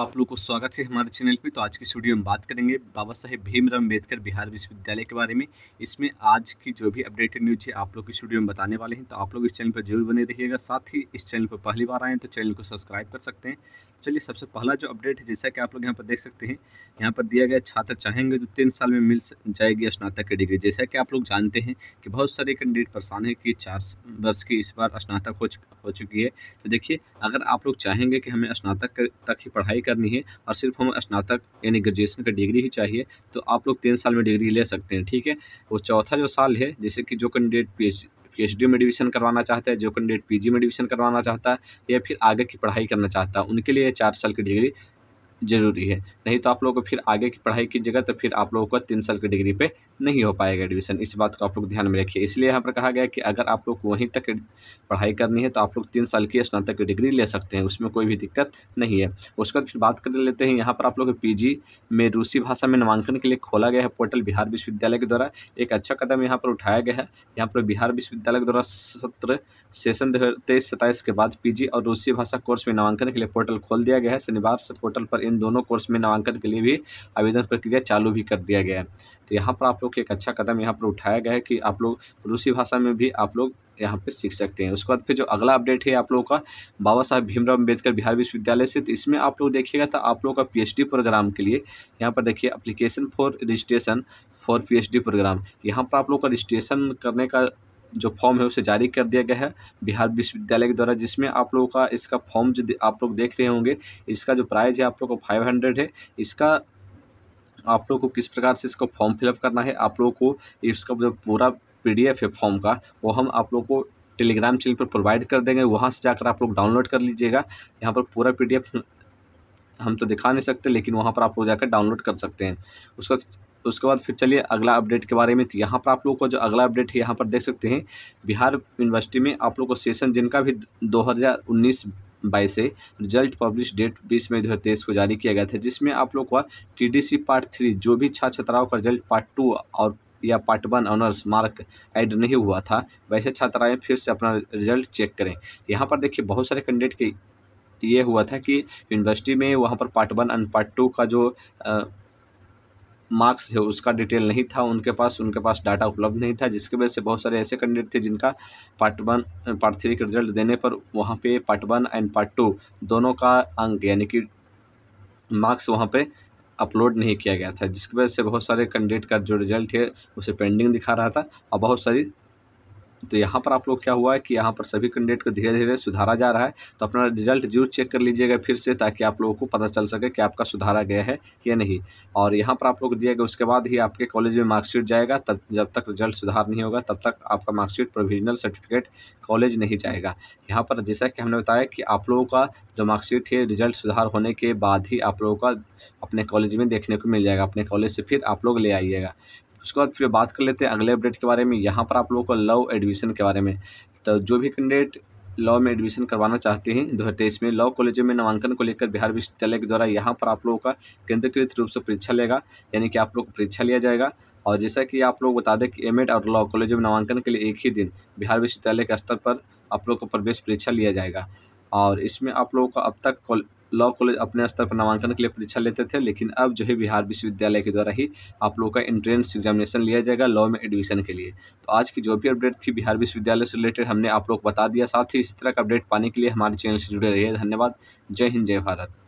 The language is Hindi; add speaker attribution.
Speaker 1: आप लोग को स्वागत है हमारे चैनल पे तो आज की स्टूडियो में बात करेंगे बाबा साहेब भीमराव अम्बेडकर बिहार विश्वविद्यालय के बारे में इसमें आज की जो भी अपडेटेड न्यूज है आप लोग की स्टूडियो में बताने वाले हैं तो आप लोग इस चैनल पर जरूर बने रहिएगा साथ ही इस चैनल पर पहली बार आए तो चैनल को सब्सक्राइब कर सकते हैं चलिए सबसे पहला जो अपडेट है जैसा कि आप लोग यहाँ पर देख सकते हैं यहाँ पर दिया गया छात्र चाहेंगे तो तीन साल में मिल जाएगी स्नातक की डिग्री जैसा कि आप लोग जानते हैं कि बहुत सारे कैंडिडेट परेशान है कि चार वर्ष की इस बार स्नातक हो चुकी है तो देखिए अगर आप लोग चाहेंगे कि हमें स्नातक तक ही पढ़ाई करनी है और सिर्फ हम स्नातक यानी ग्रेजुएशन का डिग्री ही चाहिए तो आप लोग तीन साल में डिग्री ले सकते हैं ठीक है वो चौथा जो साल है जैसे कि जो कैंडिडेट पी डी में एडमिशन करवाना चाहता है जो कैंडिडेट पीजी में एडमिशन करवाना चाहता है या फिर आगे की पढ़ाई करना चाहता है उनके लिए चार साल की डिग्री ज़रूरी है नहीं तो आप लोगों को फिर आगे की पढ़ाई की जगह तो फिर आप लोगों को तीन साल की डिग्री पे नहीं हो पाएगा एडमिशन इस बात को आप लोग ध्यान में रखिए इसलिए यहाँ पर कहा गया कि अगर आप लोग वहीं तक पढ़ाई करनी है तो आप लोग तीन साल की स्नातक की डिग्री ले सकते हैं उसमें कोई भी दिक्कत नहीं है उसके बाद फिर बात कर लेते हैं यहाँ पर आप लोग पी में रूसी भाषा में नामांकन के लिए खोला गया है पोर्टल बिहार विश्वविद्यालय के द्वारा एक अच्छा कदम यहाँ पर उठाया गया है यहाँ पर बिहार विश्वविद्यालय के द्वारा सत्र सेशन दो हज़ार तेईस के बाद पीजी और रूसी भाषा कोर्स में नामांकन के लिए पोर्टल खोल दिया गया है शनिवार से पोर्टल पर इन दोनों कोर्स में नामांकन के लिए भी आवेदन प्रक्रिया चालू भी कर दिया गया है तो यहाँ पर आप लोग एक अच्छा कदम यहाँ पर उठाया गया है कि आप लोग रूसी भाषा में भी आप लोग यहाँ पे सीख सकते हैं उसके बाद फिर जो अगला अपडेट है आप लोगों का बाबा साहब भीमराव अम्बेडकर बिहार विश्वविद्यालय से तो इसमें आप लोग देखिएगा तो आप लोगों का पीएचडी प्रोग्राम के लिए यहाँ पर देखिए application for registration for PhD program यहाँ पर आप लोग का रजिस्ट्रेशन करने का जो फॉर्म है उसे जारी कर दिया गया है बिहार विश्वविद्यालय के द्वारा जिसमें आप लोगों का इसका फॉर्म जो आप लोग देख रहे होंगे इसका जो प्राइज़ है आप लोग को फाइव हंड्रेड है इसका आप लोग को किस प्रकार से इसका फॉर्म फिलअप करना है आप लोगों को इसका जो पूरा पीडीएफ है फॉर्म का वो हम आप लोग को टेलीग्राम चैनल पर प्रोवाइड कर देंगे वहाँ से जाकर आप लोग डाउनलोड कर लीजिएगा यहाँ पर पूरा एफ हम तो दिखा नहीं सकते लेकिन वहाँ पर आप लोग जाकर डाउनलोड कर सकते हैं उसका उसके बाद फिर चलिए अगला अपडेट के बारे में तो यहाँ पर आप लोग को जो अगला अपडेट है यहाँ पर देख सकते हैं बिहार यूनिवर्सिटी में आप लोग को सेशन जिनका भी 2019 बाईस से रिजल्ट पब्लिश डेट बीस मई दो हज़ार तेईस को जारी किया गया था जिसमें आप लोग का टीडीसी पार्ट थ्री जो भी छात्र छात्राओं का रिजल्ट पार्ट टू और या part one honours mark add नहीं हुआ था वैसे छात्राएं फिर से अपना रिजल्ट चेक करें यहाँ पर देखिए बहुत सारे कैंडिडेट के ये हुआ था कि यूनिवर्सिटी में वहाँ पर part one and part two का जो मार्क्स है उसका डिटेल नहीं था उनके पास उनके पास डाटा उपलब्ध नहीं था जिसकी वजह से बहुत सारे ऐसे कैंडिडेट थे जिनका पार्ट वन पार्ट थ्री का रिजल्ट देने पर वहाँ पे part one and part two दोनों का अंक यानी कि मार्क्स वहाँ पे अपलोड नहीं किया गया था जिसकी वजह से बहुत सारे कैंडिडेट का जो रिजल्ट है उसे पेंडिंग दिखा रहा था और बहुत सारी तो यहाँ पर आप लोग क्या हुआ है कि यहाँ पर सभी कैंडिडेट को धीरे धीरे सुधारा जा रहा है तो अपना रिजल्ट जरूर चेक कर लीजिएगा फिर से ताकि आप लोगों को पता चल सके कि आपका सुधारा गया है या नहीं और यहाँ पर आप लोग दिया गया उसके बाद ही आपके कॉलेज में मार्कशीट जाएगा तब जब तक रिजल्ट सुधार नहीं होगा तब तक आपका मार्कशीट प्रोविजनल सर्टिफिकेट कॉलेज नहीं जाएगा यहाँ पर जैसा कि हमने बताया कि आप लोगों का जो मार्कशीट है रिजल्ट सुधार होने के बाद ही आप लोगों का अपने कॉलेज में देखने को मिल जाएगा अपने कॉलेज से फिर आप लोग ले आइएगा उसके बाद फिर बात कर लेते हैं अगले अपडेट के बारे में यहाँ पर आप लोगों को लव एडमिशन के बारे में तो जो भी कैंडिडेट लॉ में एडमिशन करवाना चाहते हैं दो में लॉ कॉलेजों में नामांकन को लेकर बिहार विश्वविद्यालय के द्वारा यहाँ पर आप लोगों का केंद्रीकृत रूप से परीक्षा लेगा यानी कि आप लोग को परीक्षा लिया जाएगा और जैसा कि आप लोग बता दें कि एम और लॉ कॉलेजों में नामांकन के लिए एक ही दिन बिहार विश्वविद्यालय के स्तर पर आप लोग को प्रवेश परीक्षा लिया जाएगा और इसमें आप लोगों का अब तक लॉ कॉलेज अपने स्तर पर नामांकन के लिए परीक्षा लेते थे लेकिन अब जो है बिहार विश्वविद्यालय के द्वारा ही आप लोगों का एंट्रेंस एग्जामिनेशन लिया जाएगा लॉ में एडमिशन के लिए तो आज की जो भी अपडेट थी बिहार विश्वविद्यालय से रिलेटेड हमने आप लोग बता दिया साथ ही इस तरह का अपडेट पाने के लिए हमारे चैनल से जुड़े रहिए धन्यवाद जय हिंद जय भारत